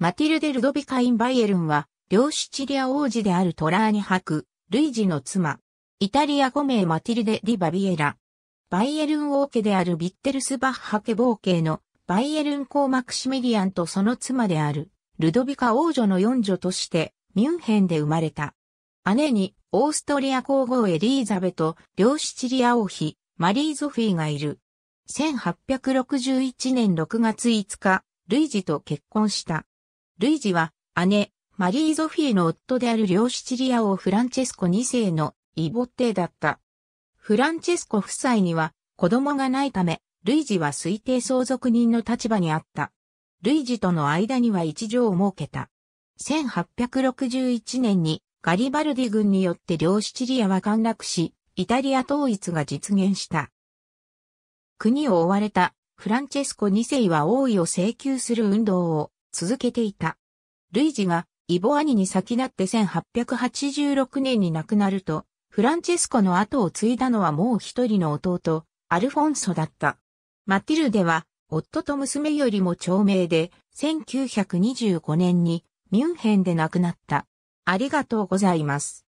マティルデ・ルドビカ・イン・バイエルンは、両シチリア王子であるトラーニク、ルイジの妻。イタリア5名マティルデ・ディ・バビエラ。バイエルン王家であるビッテルス・バッハ家王家のバイエルン公マクシミリアンとその妻である、ルドビカ王女の四女として、ミュンヘンで生まれた。姉に、オーストリア皇后エリーザベと、両シチリア王妃、マリー・ゾフィーがいる。1861年6月5日、ルイジと結婚した。ルイジは姉、マリー・ゾフィーの夫である両シチリア王フランチェスコ2世のイボッテだった。フランチェスコ夫妻には子供がないため、ルイジは推定相続人の立場にあった。ルイジとの間には一条を設けた。1861年にガリバルディ軍によって両シチリアは陥落し、イタリア統一が実現した。国を追われたフランチェスコ2世は王位を請求する運動を続けていた。ルイジがイボ兄に先立って1886年に亡くなると、フランチェスコの後を継いだのはもう一人の弟、アルフォンソだった。マティルでは、夫と娘よりも長命で、1925年にミュンヘンで亡くなった。ありがとうございます。